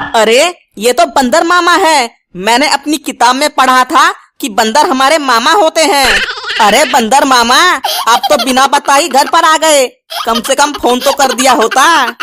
अरे ये तो बंदर मामा है मैंने अपनी किताब में पढ़ा था कि बंदर हमारे मामा होते हैं अरे बंदर मामा आप तो बिना बताई घर पर आ गए कम से कम फोन तो कर दिया होता